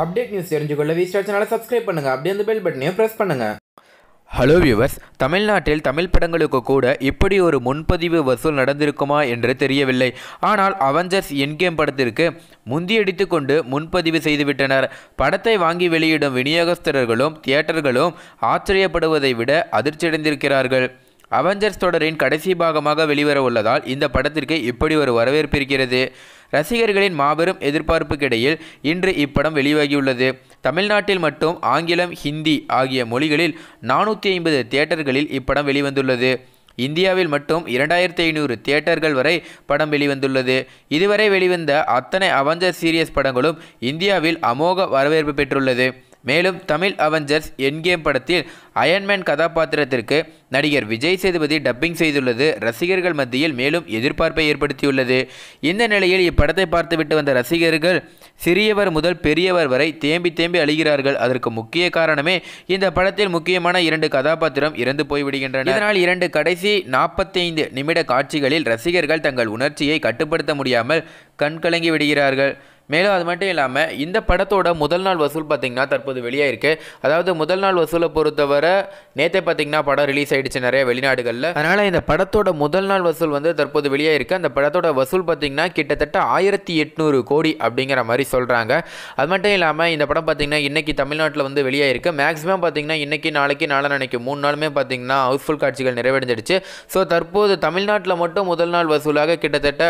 update news தெரிஞ்சுக்கொள்ள கொள்ள star சேனலை subscribe பண்ணுங்கள் அப்படியே அந்த பெல் பட்டனையும் ப்ரெஸ் பண்ணுங்கள் ஹலோ வியூவர்ஸ் தமிழ்நாட்டில் தமிழ் படங்களுக்கு கூட இப்படி ஒரு முன்பதிவு வசூல் நடந்திருக்குமா என்று தெரியவில்லை ஆனால் அவெஞ்சர்ஸ் என்கேம் படத்திற்கு முந்தியடித்து கொண்டு முன்பதிவு செய்துவிட்டனர் படத்தை வாங்கி வெளியிடும் விநியோகஸ்தர்களும் தியேட்டர்களும் ஆச்சரியப்படுவதை விட அதிர்ச்சியடைந்திருக்கிறார்கள் அவெஞ்சர்ஸ் தொடரின் கடைசி பாகமாக வெளிவர உள்ளதால் இந்த படத்திற்கு இப்படி ஒரு வரவேற்பு இருக்கிறது ரசிகர்களின் மாபெரும் எதிர்பார்ப்புக்கிடையில் இன்று இப்படம் வெளிவாகியுள்ளது தமிழ்நாட்டில் மட்டும் ஆங்கிலம் ஹிந்தி ஆகிய மொழிகளில் நானூற்றி ஐம்பது தியேட்டர்களில் இப்படம் வெளிவந்துள்ளது இந்தியாவில் மட்டும் இரண்டாயிரத்தி ஐநூறு தியேட்டர்கள் வரை படம் வெளிவந்துள்ளது இதுவரை வெளிவந்த அத்தனை அவஞ்சர் சீரியஸ் படங்களும் இந்தியாவில் அமோக வரவேற்பு பெற்றுள்ளது மேலும் தமிழ் அவெஞ்சர்ஸ் என்கேம் படத்தில் அயன்மேன் கதாபாத்திரத்திற்கு நடிகர் விஜய் சேதுபதி டப்பிங் செய்துள்ளது ரசிகர்கள் மத்தியில் மேலும் எதிர்பார்ப்பை ஏற்படுத்தியுள்ளது இந்த நிலையில் இப்படத்தை பார்த்துவிட்டு வந்த ரசிகர்கள் சிறியவர் முதல் பெரியவர் வரை தேம்பி தேம்பி அழுகிறார்கள் அதற்கு முக்கிய காரணமே இந்த படத்தில் முக்கியமான இரண்டு கதாபாத்திரம் இறந்து போய்விடுகின்றன இதனால் இரண்டு கடைசி நாற்பத்தைந்து நிமிட காட்சிகளில் ரசிகர்கள் தங்கள் உணர்ச்சியை கட்டுப்படுத்த முடியாமல் கண்கலங்கி விடுகிறார்கள் மேலும் அது மட்டும் இல்லாமல் இந்த படத்தோட முதல் நாள் வசூல் பார்த்திங்கன்னா தற்போது வெளியாயிருக்கு அதாவது முதல் நாள் வசூலை பொறுத்தவரை நேற்றே பார்த்திங்கன்னா படம் ரிலீஸ் ஆகிடுச்சு நிறைய வெளிநாடுகளில் அதனால் இந்த படத்தோட முதல் நாள் வசூல் வந்து தற்போது வெளியாயிருக்கு அந்த படத்தோட வசூல் பார்த்திங்கன்னா கிட்டத்தட்ட ஆயிரத்தி எட்நூறு கோடி அப்படிங்கிற மாதிரி சொல்கிறாங்க அது மட்டும் இல்லாமல் இந்த படம் பார்த்திங்கன்னா இன்றைக்கி தமிழ்நாட்டில் வந்து வெளியாயிருக்கு மேக்ஸிமம் பார்த்திங்கன்னா இன்றைக்கி நாளைக்கு நாளை நாளைக்கு மூணு நாளுமே பார்த்திங்கன்னா ஹவுஸ்ஃபுல் காட்சிகள் நிறைவடைஞ்சிடுச்சு ஸோ தற்போது தமிழ்நாட்டில் மட்டும் முதல் நாள் வசூலாக கிட்டத்தட்ட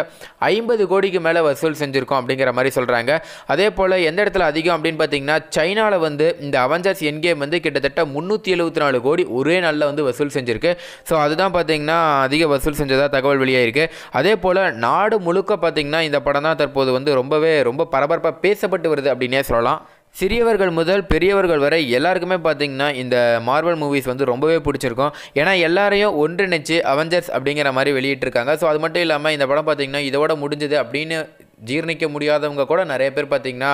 ஐம்பது கோடிக்கு மேலே வசூல் செஞ்சுருக்கோம் அப்படிங்கிற மாதிரி சொல்கிறாங்க சொல்கிறாங்க அதே போல் எந்த இடத்துல அதிகம் அப்படின்னு பார்த்தீங்கன்னா சைனாவில் வந்து இந்த அவெஞ்சர்ஸ் என் கேம் வந்து கிட்டத்தட்ட முந்நூற்றி எழுபத்தி நாலு கோடி ஒரே நாளில் வந்து வசூல் செஞ்சுருக்கு ஸோ அதுதான் பார்த்தீங்கன்னா அதிக வசூல் செஞ்சதாக தகவல் வெளியாகிருக்கு அதே போல் நாடு முழுக்க பார்த்தீங்கன்னா இந்த படம் தான் தற்போது வந்து ரொம்பவே ரொம்ப பரபரப்பாக பேசப்பட்டு வருது அப்படின்னே சொல்லலாம் சிறியவர்கள் முதல் பெரியவர்கள் வரை எல்லாருக்குமே பார்த்திங்கன்னா இந்த மார்வல் மூவிஸ் வந்து ரொம்பவே பிடிச்சிருக்கும் ஏன்னா எல்லாரையும் ஒன்றிணைச்சு அவெஞ்சர்ஸ் அப்படிங்கிற மாதிரி வெளியிட்டிருக்காங்க ஸோ அது மட்டும் இல்லாமல் இந்த படம் பார்த்திங்கன்னா இதோட முடிஞ்சது அப்படின்னு ஜீர்ணிக்க முடியாதவங்க கூட நிறைய பேர் பார்த்தீங்கன்னா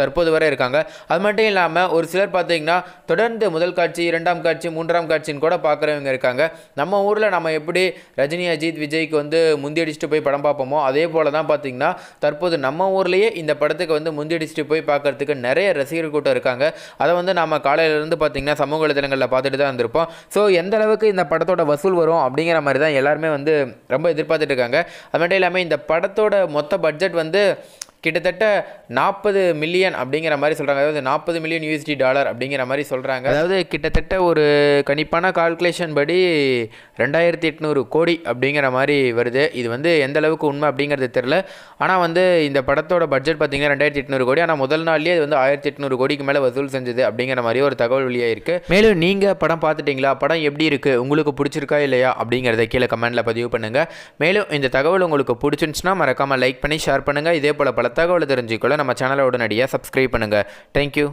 தற்போது வரை இருக்காங்க அது மட்டும் இல்லாமல் ஒரு சிலர் பார்த்திங்கன்னா தொடர்ந்து முதல் காட்சி இரண்டாம் காட்சி மூன்றாம் காட்சின்னு கூட பார்க்குறவங்க இருக்காங்க நம்ம ஊரில் நம்ம எப்படி ரஜினி அஜித் விஜய்க்கு வந்து அடிச்சுட்டு போய் படம் பார்ப்போமோ அதே போல் தான் பார்த்தீங்கன்னா தற்போது நம்ம ஊர்லேயே இந்த படத்துக்கு வந்து அடிச்சுட்டு போய் பார்க்குறதுக்கு நிறைய ரசிகர் கூட்டம் இருக்காங்க அதை வந்து நம்ம காலையிலேருந்து பார்த்திங்கன்னா சமூக வலைதளங்களில் பார்த்துட்டு தான் இருந்திருப்போம் ஸோ எந்த அளவுக்கு இந்த படத்தோட வசூல் வரும் அப்படிங்கிற மாதிரி தான் எல்லாருமே வந்து ரொம்ப எதிர்பார்த்துட்டு இருக்காங்க அது மட்டும் இல்லாமல் இந்த படத்தோட மொத்த பட்ஜெட் 하는데 கிட்டத்தட்ட நாற்பது மில்லியன் அப்படிங்கிற மாதிரி சொல்கிறாங்க அதாவது நாற்பது மில்லியன் யூஎஸ்டி டாலர் அப்படிங்கிற மாதிரி சொல்கிறாங்க அதாவது கிட்டத்தட்ட ஒரு கணிப்பான கால்குலேஷன் படி ரெண்டாயிரத்தி எட்நூறு கோடி அப்படிங்கிற மாதிரி வருது இது வந்து எந்த அளவுக்கு உண்மை அப்படிங்கிறது தெரில ஆனால் வந்து இந்த படத்தோட பட்ஜெட் பார்த்திங்கன்னா ரெண்டாயிரத்தி எட்நூறு கோடி ஆனால் முதல் நாள்லேயே இது வந்து ஆயிரத்தி எட்நூறு கோடிக்கு மேலே வசூல் செஞ்சது அப்படிங்கிற மாதிரி ஒரு தகவல் வழியாக இருக்குது மேலும் நீங்கள் படம் பார்த்துட்டிங்களா படம் எப்படி இருக்குது உங்களுக்கு பிடிச்சிருக்கா இல்லையா அப்படிங்கிறத கீழே கமெண்ட்டில் பதிவு பண்ணுங்கள் மேலும் இந்த தகவல் உங்களுக்கு பிடிச்சிருந்துச்சுன்னா மறக்காமல் லைக் பண்ணி ஷேர் பண்ணுங்கள் இதே போல் பல தகவல் தெரிஞ்சுக்கொள்ள நம்ம சேனலை உடனடியாக சப்ஸ்கிரைப் பண்ணுங்கள் தேங்க்யூ